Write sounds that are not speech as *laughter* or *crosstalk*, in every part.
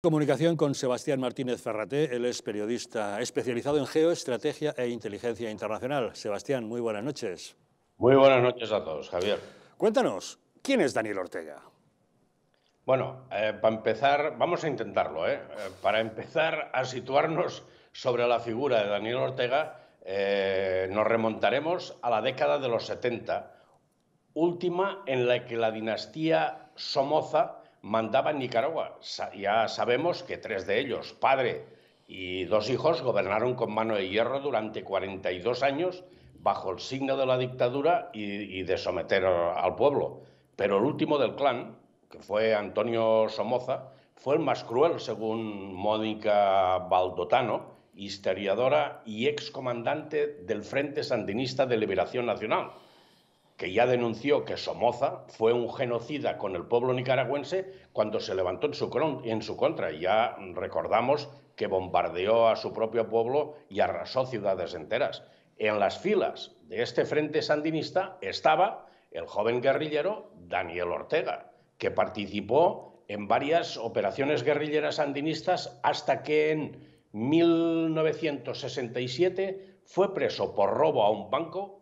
Comunicación con Sebastián Martínez Ferraté, él es periodista especializado en geoestrategia e inteligencia internacional. Sebastián, muy buenas noches. Muy buenas noches a todos, Javier. Cuéntanos, ¿quién es Daniel Ortega? Bueno, eh, para empezar, vamos a intentarlo, eh. Eh, Para empezar a situarnos sobre la figura de Daniel Ortega, nos remontaremos a la década de los 70, última en la que la dinastía Somoza mandaba Nicaragua. Ya sabemos que tres de ellos, padre y dos hijos, gobernaron con mano de hierro durante 42 años bajo el signo de la dictadura y, de someter al pueblo. Pero el último del clan, que fue Antonio Somoza, fue el más cruel, según Mónica Baldotano, historiadora y excomandante del Frente Sandinista de Liberación Nacional que ya denunció que Somoza fue un genocida con el pueblo nicaragüense cuando se levantó en su, en su contra. Ya recordamos que bombardeó a su propio pueblo y arrasó ciudades enteras. En las filas de este frente sandinista estaba el joven guerrillero Daniel Ortega, que participó en varias operaciones guerrilleras sandinistas hasta que en 1967 fue preso por robo a un banco,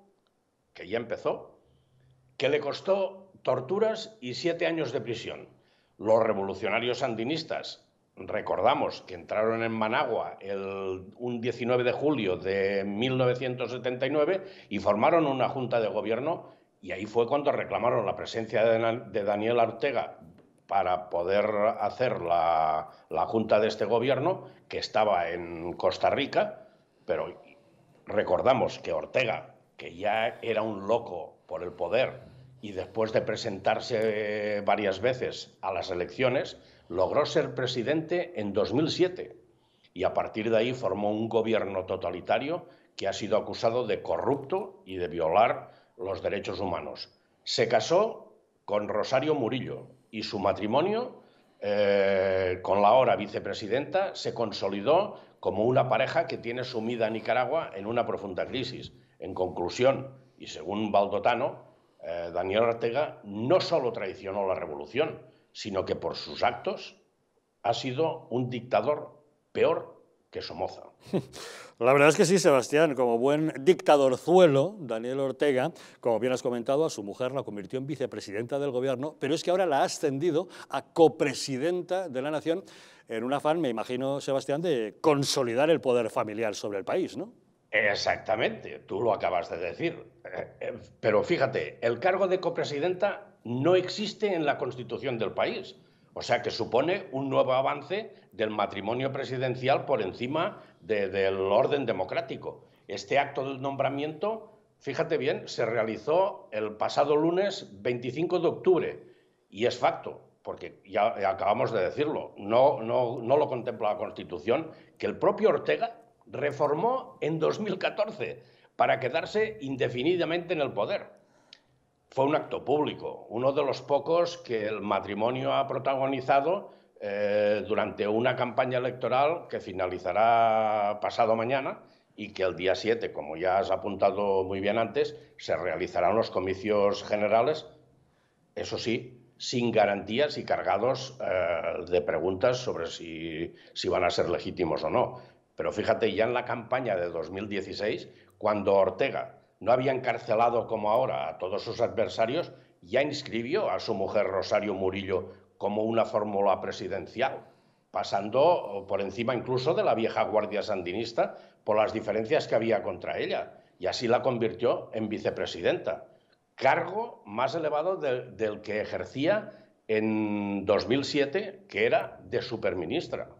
que ya empezó, que le costó torturas y siete años de prisión. Los revolucionarios sandinistas, recordamos que entraron en Managua el, un 19 de julio de 1979 y formaron una junta de gobierno y ahí fue cuando reclamaron la presencia de, Daniel Ortega para poder hacer la, la junta de este gobierno que estaba en Costa Rica, pero recordamos que Ortega que ya era un loco por el poder y después de presentarse eh, varias veces a las elecciones, logró ser presidente en 2007 y a partir de ahí formó un gobierno totalitario que ha sido acusado de corrupto y de violar los derechos humanos. Se casó con Rosario Murillo y su matrimonio eh, con la ahora vicepresidenta se consolidó como una pareja que tiene sumida a Nicaragua en una profunda crisis. En conclusión, y según Baldotano, eh, Daniel Ortega no solo traicionó la revolución, sino que por sus actos ha sido un dictador peor que Somoza. *laughs* La verdad es que sí, Sebastián, como buen dictadorzuelo, Daniel Ortega, como bien has comentado, a su mujer la convirtió en vicepresidenta del gobierno, pero es que ahora la ha ascendido a copresidenta de la nación en un afán, me imagino, Sebastián, de consolidar el poder familiar sobre el país, ¿no? Exactamente, tú lo acabas de decir. Eh, eh, pero fíjate, el cargo de copresidenta no existe en la constitución del país, o sea que supone un nuevo avance del matrimonio presidencial por encima del orden democrático. Este acto del nombramiento, fíjate bien, se realizó el pasado lunes 25 de octubre y es facto, porque ya acabamos de decirlo, no, no, no lo contempla la Constitución, que el propio Ortega reformó en 2014 para quedarse indefinidamente en el poder. Fue un acto público, uno de los pocos que el matrimonio ha protagonizado eh, durante una campaña electoral que finalizará pasado mañana y que el día 7, como ya has apuntado muy bien antes, se realizarán los comicios generales, eso sí, sin garantías y cargados eh, de preguntas sobre si, si, van a ser legítimos o no. Pero fíjate, ya en la campaña de 2016, cuando Ortega no había encarcelado como ahora a todos sus adversarios, ya inscribió a su mujer Rosario Murillo como una fórmula presidencial, pasando por encima incluso de la vieja guardia sandinista por las diferencias que había contra ella, y así la convirtió en vicepresidenta, cargo más elevado del que ejercía en 2007, que era de superministra. *laughs*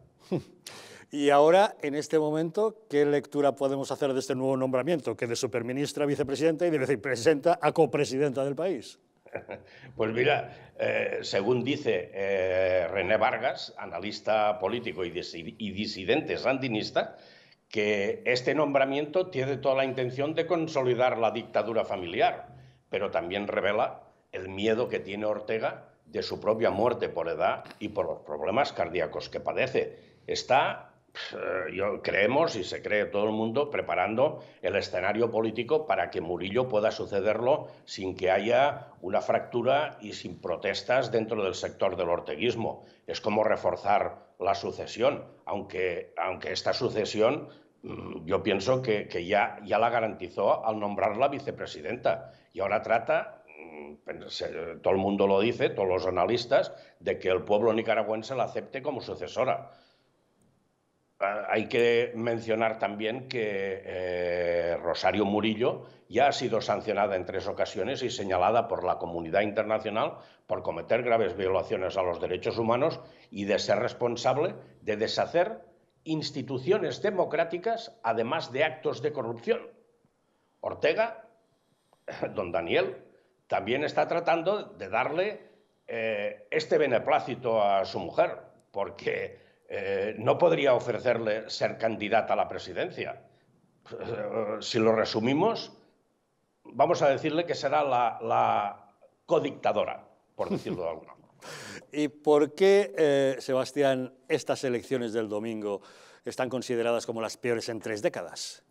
Y ahora, en este momento, ¿qué lectura podemos hacer de este nuevo nombramiento? Que de superministra a vicepresidenta y de vicepresidenta a copresidenta del país. *laughs* Pues mira, eh, según dice eh, René Vargas, analista político y, y disidente sandinista, que este nombramiento tiene toda la intención de consolidar la dictadura familiar, pero también revela el miedo que tiene Ortega de su propia muerte por edad y por los problemas cardíacos que padece. Está eh, yo, creemos y se cree todo el mundo preparando el escenario político para que Murillo pueda sucederlo sin que haya una fractura y sin protestas dentro del sector del orteguismo. Es como reforzar la sucesión, aunque, aunque esta sucesión mm, yo pienso que, ya, ya la garantizó al nombrarla vicepresidenta y ahora trata mm, todo el mundo lo dice, todos los analistas, de que el pueblo nicaragüense la acepte como sucesora. Ah, hay que mencionar también que eh, Rosario Murillo ya ha sido sancionada en tres ocasiones y señalada por la comunidad internacional por cometer graves violaciones a los derechos humanos y de ser responsable de deshacer instituciones democráticas, además de actos de corrupción. Ortega, *laughs* don Daniel, también está tratando de darle eh, este beneplácito a su mujer, porque eh, no podría ofrecerle ser candidata a la presidencia. Eh, si lo resumimos, vamos a decirle que será la, codictadora, por decirlo de alguna manera. *laughs* ¿Y por qué, eh, Sebastián, estas elecciones del domingo están consideradas como las peores en tres décadas?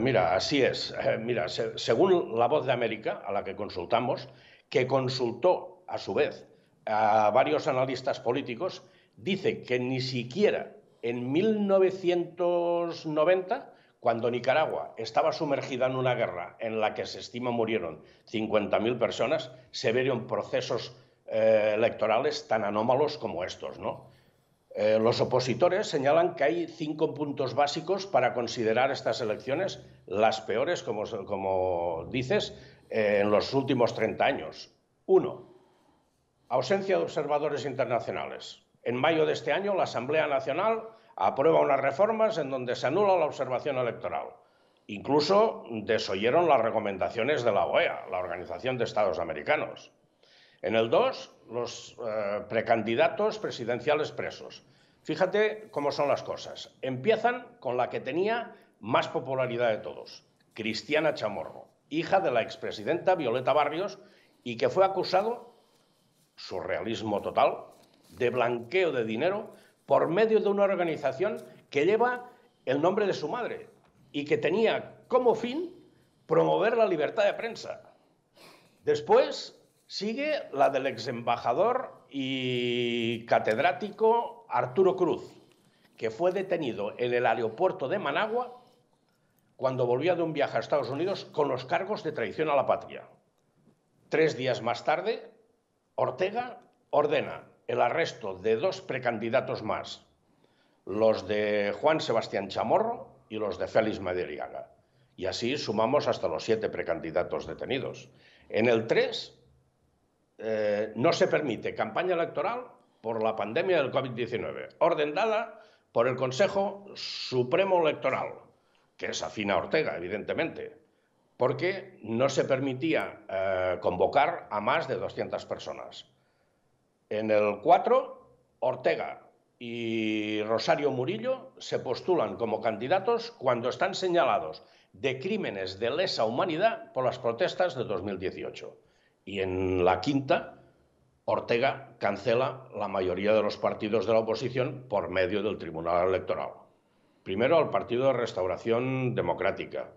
mira, así es. mira, según La Voz de América, a la que consultamos, que consultó a su vez a varios analistas políticos, dice que ni siquiera en 1990, cuando Nicaragua estaba sumergida en una guerra en la que se estima murieron 50.000 personas, se vieron procesos eh, electorales tan anómalos como estos, eh, los opositores señalan que hay cinco puntos básicos para considerar estas elecciones las peores, como, dices, eh, en los últimos 30 años. Uno, Ausencia de observadores internacionales. En mayo de este año, la Asamblea Nacional aprueba unas reformas en donde se anula la observación electoral. Incluso desoyeron las recomendaciones de la OEA, la Organización de Estados Americanos. En el 2, los eh, precandidatos presidenciales presos. Fíjate cómo son las cosas. Empiezan con la que tenía más popularidad de todos, Cristiana Chamorro, hija de la expresidenta Violeta Barrios y que fue acusado surrealismo total, de blanqueo de dinero por medio de una organización que lleva el nombre de su madre y que tenía como fin promover la libertad de prensa. Después sigue la del ex embajador y catedrático Arturo Cruz, que fue detenido en el aeropuerto de Managua cuando volvía de un viaje a Estados Unidos con los cargos de traición a la patria. Tres días más tarde, Ortega ordena el arresto de dos precandidatos más, los de Juan Sebastián Chamorro y los de Félix Maderiaga. Y así sumamos hasta los siete precandidatos detenidos. En el 3 eh, no se permite campaña electoral por la pandemia del COVID-19, orden dada por el Consejo Supremo Electoral, que es afina a Ortega, evidentemente porque no se permitía eh, convocar a más de 200 personas. En el 4, Ortega y Rosario Murillo se postulan como candidatos cuando están señalados de crímenes de lesa humanidad por las protestas de 2018. Y en la quinta, Ortega cancela la mayoría de los partidos de la oposición por medio del Tribunal Electoral. Primero al Partido de Restauración Democrática,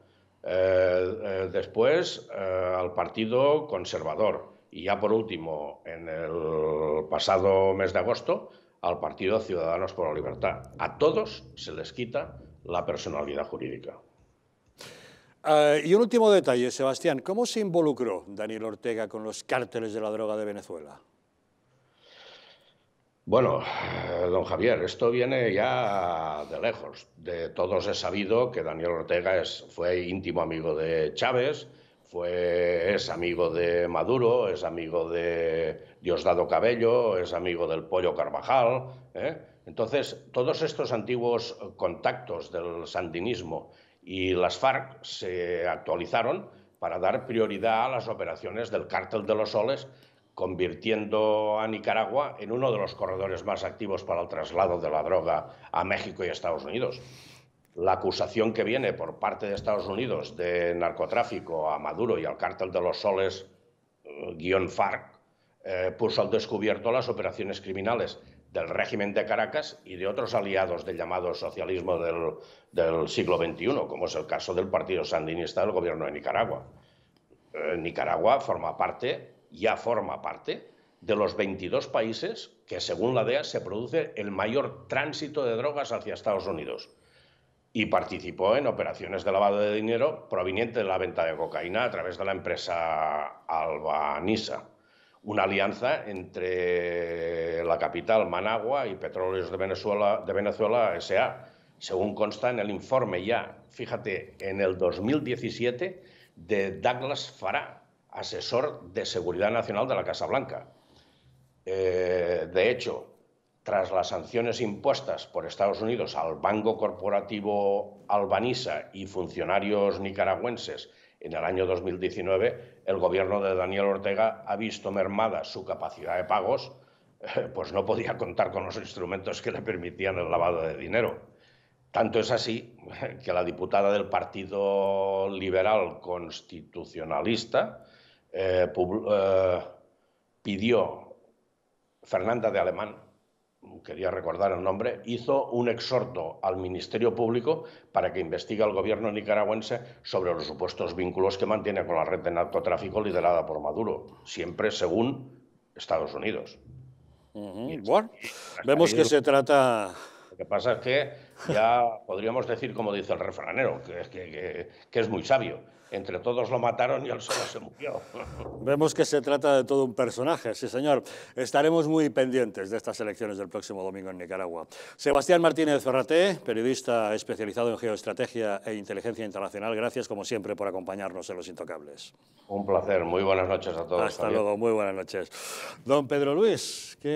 eh, eh, después eh, al Partido Conservador y ya por último, en el pasado mes de agosto, al Partido Ciudadanos por la Libertad. A todos se les quita la personalidad jurídica. y un último detalle, Sebastián, ¿cómo se involucró Daniel Ortega con los cárteles de la droga de Venezuela? Bueno, eh, don Javier, esto viene ya de lejos. De todos he sabido que Daniel Ortega fue íntimo amigo de Chávez, fue, es amigo de Maduro, es amigo de Diosdado Cabello, es amigo del Pollo Carvajal. ¿eh? Entonces, todos estos antiguos contactos del sandinismo y las FARC se actualizaron para dar prioridad a las operaciones del Cártel de los Soles convirtiendo a Nicaragua en uno de los corredores más activos para el traslado de la droga a México y a Estados Unidos. La acusación que viene por parte de Estados Unidos de narcotráfico a Maduro y al cártel de los soles, eh, FARC, eh, puso al descubierto las operaciones criminales del régimen de Caracas y de otros aliados del llamado socialismo del, siglo XXI, como es el caso del Partido Sandinista del Gobierno de Nicaragua. Eh, Nicaragua forma parte ya forma parte de los 22 países que, según la DEA, se produce el mayor tránsito de drogas hacia Estados Unidos. Y participó en operaciones de lavado de dinero proveniente de la venta de cocaína a través de la empresa albanisa. Una alianza entre la capital Managua y Petróleos de Venezuela, de Venezuela S.A. Según consta en el informe ya, fíjate, en el 2017 de Douglas Farah, asesor de seguridad nacional de la Casa Blanca. Eh, de hecho, tras las sanciones impuestas por Estados Unidos al banco corporativo Albanisa y funcionarios nicaragüenses en el año 2019, el gobierno de Daniel Ortega ha visto mermada su capacidad de pagos, eh, pues no podía contar con los instrumentos que le permitían el lavado de dinero. Tanto es así que la diputada del Partido Liberal Constitucionalista, eh, eh, pidió Fernanda de Alemán, quería recordar el nombre, hizo un exhorto al Ministerio Público para que investigue al gobierno nicaragüense sobre los supuestos vínculos que mantiene con la red de narcotráfico liderada por Maduro, siempre según Estados Unidos. vemos que se trata... Lo que pasa es que ya podríamos decir, como dice el refranero, que es muy sabio, entre todos lo mataron y él solo se murió. *laughs* Vemos que se trata de todo un personaje, sí señor. Estaremos muy pendientes de estas elecciones del próximo domingo en Nicaragua. Sebastián Martínez Ferraté, periodista especializado en geoestrategia e inteligencia internacional, gracias como siempre por acompañarnos en Los Intocables. Un placer, muy buenas noches a todos. Hasta luego, muy buenas noches. Don Pedro Luis, ¿qué